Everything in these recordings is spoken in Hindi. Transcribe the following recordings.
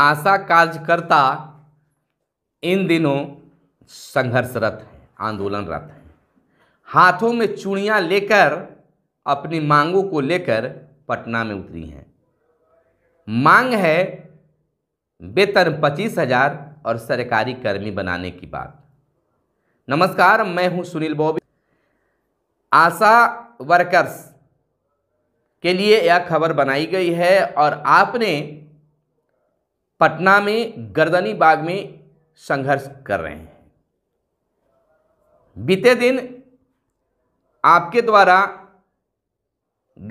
आशा कार्यकर्ता इन दिनों संघर्षरत हैं आंदोलनरत हैं हाथों में चूड़ियाँ लेकर अपनी मांगों को लेकर पटना में उतरी हैं मांग है वेतन पच्चीस हजार और सरकारी कर्मी बनाने की बात नमस्कार मैं हूं सुनील बॉबी आशा वर्कर्स के लिए यह खबर बनाई गई है और आपने पटना में गर्दनी बाग में संघर्ष कर रहे हैं बीते दिन आपके द्वारा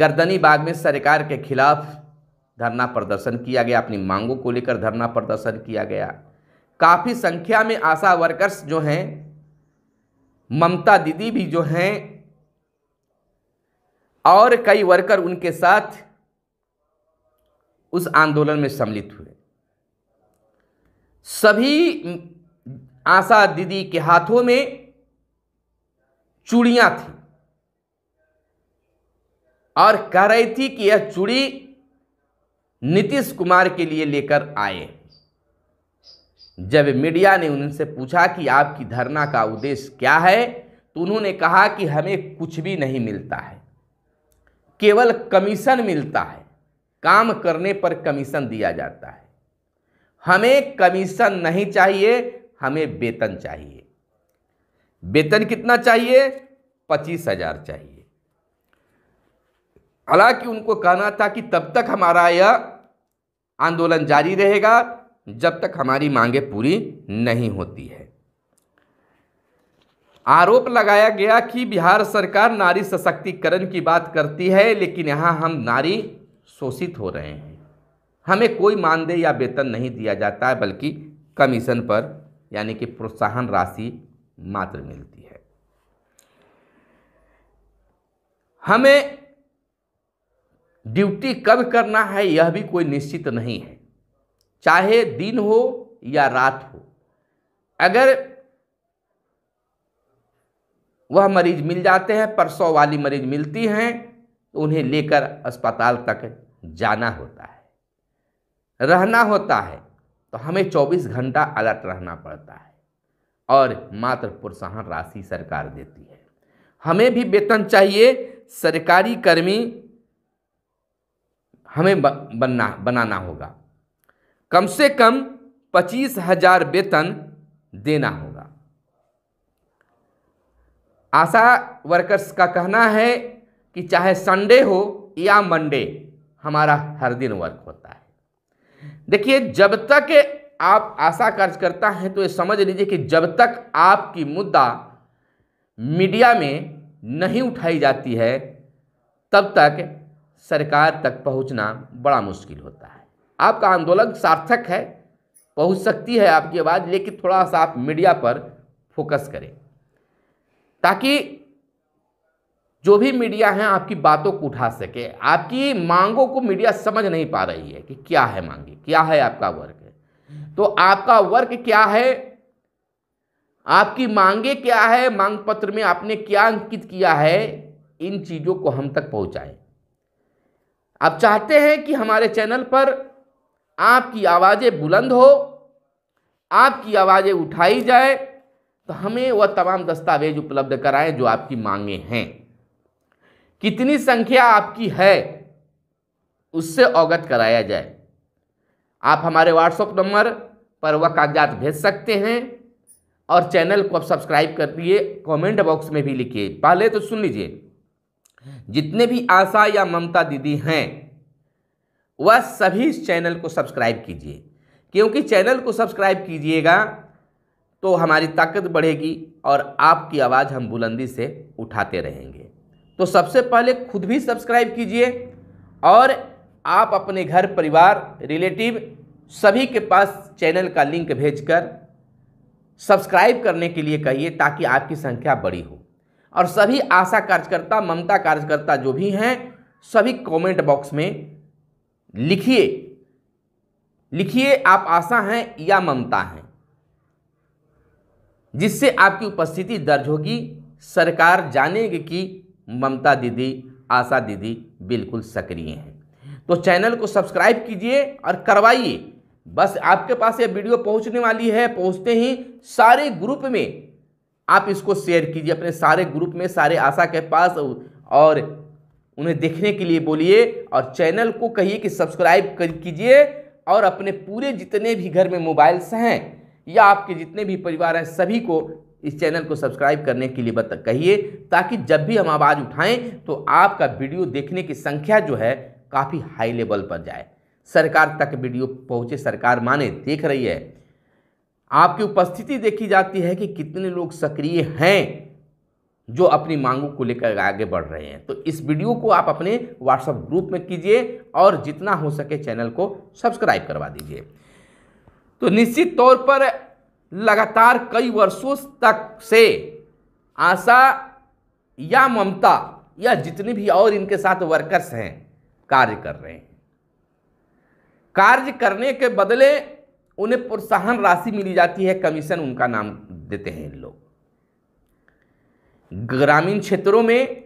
गर्दनी बाग में सरकार के खिलाफ धरना प्रदर्शन किया गया अपनी मांगों को लेकर धरना प्रदर्शन किया गया काफ़ी संख्या में आशा वर्कर्स जो हैं ममता दीदी भी जो हैं और कई वर्कर उनके साथ उस आंदोलन में सम्मिलित हुए सभी आशा दीदी के हाथों में चूड़ियां थी और कह रही थी कि यह चूड़ी नीतीश कुमार के लिए लेकर आए जब मीडिया ने उनसे पूछा कि आपकी धरना का उद्देश्य क्या है तो उन्होंने कहा कि हमें कुछ भी नहीं मिलता है केवल कमीशन मिलता है काम करने पर कमीशन दिया जाता है हमें कमीशन नहीं चाहिए हमें वेतन चाहिए वेतन कितना चाहिए पच्चीस हजार चाहिए हालांकि उनको कहना था कि तब तक हमारा यह आंदोलन जारी रहेगा जब तक हमारी मांगे पूरी नहीं होती है आरोप लगाया गया कि बिहार सरकार नारी सशक्तिकरण की बात करती है लेकिन यहाँ हम नारी शोषित हो रहे हैं हमें कोई मानदेय या वेतन नहीं दिया जाता है बल्कि कमीशन पर यानी कि प्रोत्साहन राशि मात्र मिलती है हमें ड्यूटी कब करना है यह भी कोई निश्चित नहीं है चाहे दिन हो या रात हो अगर वह मरीज मिल जाते हैं परसों वाली मरीज मिलती हैं तो उन्हें लेकर अस्पताल तक जाना होता है रहना होता है तो हमें 24 घंटा अलर्ट रहना पड़ता है और मात्र प्रोत्साहन राशि सरकार देती है हमें भी वेतन चाहिए सरकारी कर्मी हमें बनना बनाना होगा कम से कम पच्चीस हजार वेतन देना होगा आशा वर्कर्स का कहना है कि चाहे संडे हो या मंडे हमारा हर दिन वर्क होता है देखिए जब तक आप आशा कार्यकर्ता हैं तो ये समझ लीजिए कि जब तक आपकी मुद्दा मीडिया में नहीं उठाई जाती है तब तक सरकार तक पहुंचना बड़ा मुश्किल होता है आपका आंदोलन सार्थक है पहुंच सकती है आपकी आवाज़ लेकिन थोड़ा सा आप मीडिया पर फोकस करें ताकि जो भी मीडिया है आपकी बातों को उठा सके आपकी मांगों को मीडिया समझ नहीं पा रही है कि क्या है मांगे क्या है आपका वर्क तो आपका वर्क क्या है आपकी मांगे क्या है मांग पत्र में आपने क्या अंकित किया है इन चीज़ों को हम तक पहुंचाएं आप चाहते हैं कि हमारे चैनल पर आपकी आवाज़ें बुलंद हो आपकी आवाज़ें उठाई जाए तो हमें वह तमाम दस्तावेज उपलब्ध कराएं जो आपकी मांगे हैं कितनी संख्या आपकी है उससे अवगत कराया जाए आप हमारे व्हाट्सअप नंबर पर वह कागजात भेज सकते हैं और चैनल को आप सब्सक्राइब कर दिए कमेंट बॉक्स में भी लिखिए पहले तो सुन लीजिए जितने भी आशा या ममता दीदी हैं वह सभी इस चैनल को सब्सक्राइब कीजिए क्योंकि चैनल को सब्सक्राइब कीजिएगा तो हमारी ताकत बढ़ेगी और आपकी आवाज़ हम बुलंदी से उठाते रहेंगे तो सबसे पहले खुद भी सब्सक्राइब कीजिए और आप अपने घर परिवार रिलेटिव सभी के पास चैनल का लिंक भेजकर सब्सक्राइब करने के लिए कहिए ताकि आपकी संख्या बड़ी हो और सभी आशा कार्यकर्ता ममता कार्यकर्ता जो भी हैं सभी कमेंट बॉक्स में लिखिए लिखिए आप आशा हैं या ममता हैं जिससे आपकी उपस्थिति दर्ज होगी सरकार जानेगी कि ममता दीदी आशा दीदी बिल्कुल सक्रिय हैं तो चैनल को सब्सक्राइब कीजिए और करवाइए बस आपके पास ये वीडियो पहुंचने वाली है पहुंचते ही सारे ग्रुप में आप इसको शेयर कीजिए अपने सारे ग्रुप में सारे आशा के पास और उन्हें देखने के लिए बोलिए और चैनल को कहिए कि सब्सक्राइब कर कीजिए और अपने पूरे जितने भी घर में मोबाइल्स हैं या आपके जितने भी परिवार हैं सभी को इस चैनल को सब्सक्राइब करने के लिए बता कहिए ताकि जब भी हम आवाज़ उठाएं तो आपका वीडियो देखने की संख्या जो है काफ़ी हाई लेवल पर जाए सरकार तक वीडियो पहुँचे सरकार माने देख रही है आपकी उपस्थिति देखी जाती है कि कितने लोग सक्रिय हैं जो अपनी मांगों को लेकर आगे बढ़ रहे हैं तो इस वीडियो को आप अपने व्हाट्सएप ग्रुप में कीजिए और जितना हो सके चैनल को सब्सक्राइब करवा दीजिए तो निश्चित तौर पर लगातार कई वर्षों तक से आशा या ममता या जितने भी और इनके साथ वर्कर्स हैं कार्य कर रहे हैं कार्य करने के बदले उन्हें प्रोत्साहन राशि मिली जाती है कमीशन उनका नाम देते हैं इन लोग ग्रामीण क्षेत्रों में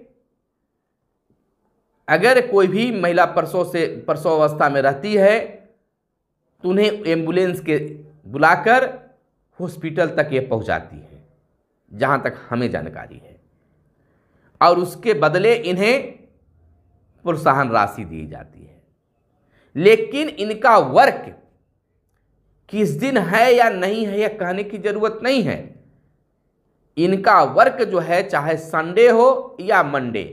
अगर कोई भी महिला परसों से परसों अवस्था में रहती है तो उन्हें एम्बुलेंस के बुलाकर हॉस्पिटल तक ये पहुंचाती है जहां तक हमें जानकारी है और उसके बदले इन्हें प्रोत्साहन राशि दी जाती है लेकिन इनका वर्क किस दिन है या नहीं है यह कहने की ज़रूरत नहीं है इनका वर्क जो है चाहे संडे हो या मंडे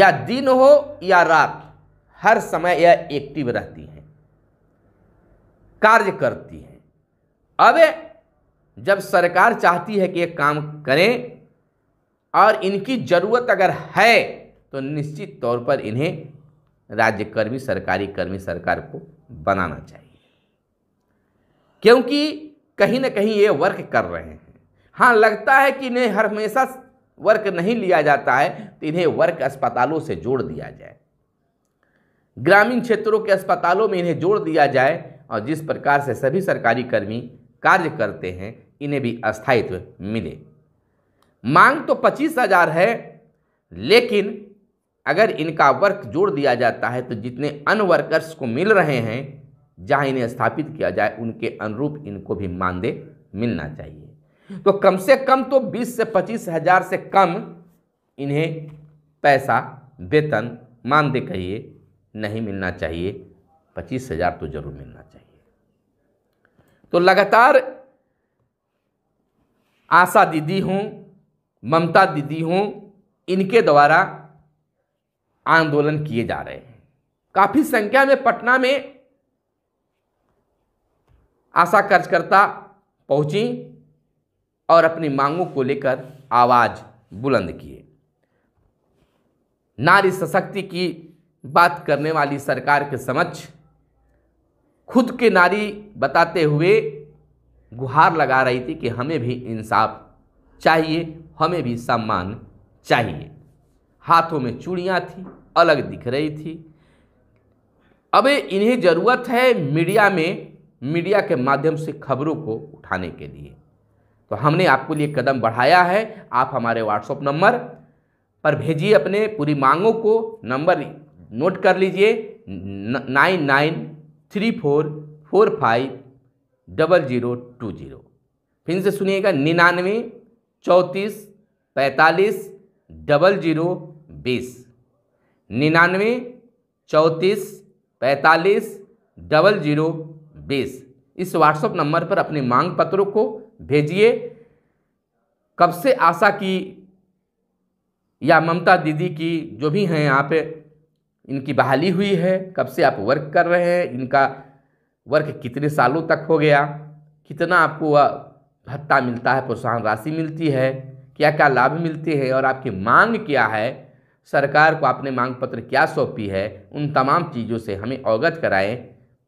या दिन हो या रात हर समय यह एक्टिव रहती हैं कार्य करती हैं अब जब सरकार चाहती है कि एक काम करें और इनकी ज़रूरत अगर है तो निश्चित तौर पर इन्हें राज्यकर्मी सरकारी कर्मी सरकार को बनाना चाहिए क्योंकि कहीं ना कहीं ये वर्क कर रहे हैं हाँ लगता है कि इन्हें हर हमेशा वर्क नहीं लिया जाता है तो इन्हें वर्क अस्पतालों से जोड़ दिया जाए ग्रामीण क्षेत्रों के अस्पतालों में इन्हें जोड़ दिया जाए और जिस प्रकार से सभी सरकारी कर्मी कार्य करते हैं इन्हें भी अस्थायित्व मिले मांग तो पच्चीस हजार है लेकिन अगर इनका वर्क जोड़ दिया जाता है तो जितने अन वर्कर्स को मिल रहे हैं जहाँ इन्हें स्थापित किया जाए उनके अनुरूप इनको भी मानदेय मिलना चाहिए तो कम से कम तो 20 से पच्चीस हजार से कम इन्हें पैसा वेतन मानदेय कहिए नहीं मिलना चाहिए पच्चीस हजार तो जरूर मिलना चाहिए तो लगातार आशा दीदी हों ममता दीदी हों इनके द्वारा आंदोलन किए जा रहे हैं काफ़ी संख्या में पटना में आशा कार्यकर्ता पहुंची और अपनी मांगों को लेकर आवाज़ बुलंद किए नारी सशक्ति की बात करने वाली सरकार के समक्ष खुद के नारी बताते हुए गुहार लगा रही थी कि हमें भी इंसाफ चाहिए हमें भी सम्मान चाहिए हाथों में चूड़ियाँ थी अलग दिख रही थी अब इन्हें ज़रूरत है मीडिया में मीडिया के माध्यम से खबरों को उठाने के लिए तो हमने आपके लिए कदम बढ़ाया है आप हमारे व्हाट्सअप नंबर पर भेजिए अपने पूरी मांगों को नंबर नोट कर लीजिए nine nine three four four five double zero two zero फिर से सुनिएगा निन्यानवे चौंतीस पैंतालीस डबल जीरो बीस निन्यानवे चौंतीस पैंतालीस डबल जीरो बीस इस व्हाट्सएप नंबर पर अपने मांग पत्रों को भेजिए कब से आशा की या ममता दीदी की जो भी हैं यहाँ पे इनकी बहाली हुई है कब से आप वर्क कर रहे हैं इनका वर्क कितने सालों तक हो गया कितना आपको भत्ता मिलता है प्रोत्साहन राशि मिलती है क्या क्या लाभ मिलते हैं और आपकी मांग क्या है सरकार को आपने मांग पत्र क्या सौंपी है उन तमाम चीज़ों से हमें अवगत कराएं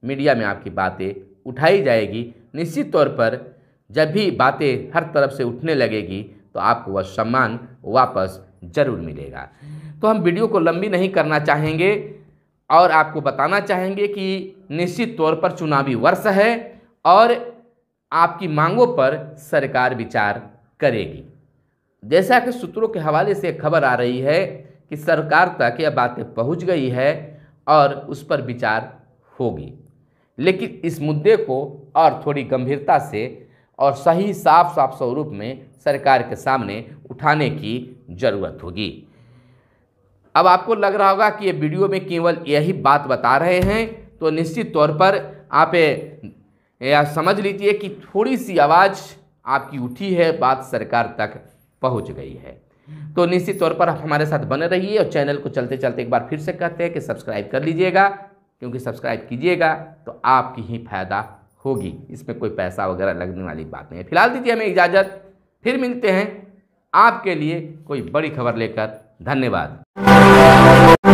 मीडिया में आपकी बातें उठाई जाएगी निश्चित तौर पर जब भी बातें हर तरफ से उठने लगेगी तो आपको वह सम्मान वापस ज़रूर मिलेगा तो हम वीडियो को लंबी नहीं करना चाहेंगे और आपको बताना चाहेंगे कि निश्चित तौर पर चुनावी वर्ष है और आपकी मांगों पर सरकार विचार करेगी जैसा कि सूत्रों के हवाले से खबर आ रही है कि सरकार तक यह बातें पहुंच गई है और उस पर विचार होगी लेकिन इस मुद्दे को और थोड़ी गंभीरता से और सही साफ साफ स्वरूप में सरकार के सामने उठाने की ज़रूरत होगी अब आपको लग रहा होगा कि ये वीडियो में केवल यही बात बता रहे हैं तो निश्चित तौर पर आप यह समझ लीजिए कि थोड़ी सी आवाज़ आपकी उठी है बात सरकार तक पहुंच गई है तो निश्चित तौर पर आप हमारे साथ बने रहिए और चैनल को चलते चलते एक बार फिर से कहते हैं कि सब्सक्राइब कर लीजिएगा क्योंकि सब्सक्राइब कीजिएगा तो आपकी ही फायदा होगी इसमें कोई पैसा वगैरह लगने वाली बात नहीं है फिलहाल दीजिए हमें इजाज़त फिर मिलते हैं आपके लिए कोई बड़ी खबर लेकर धन्यवाद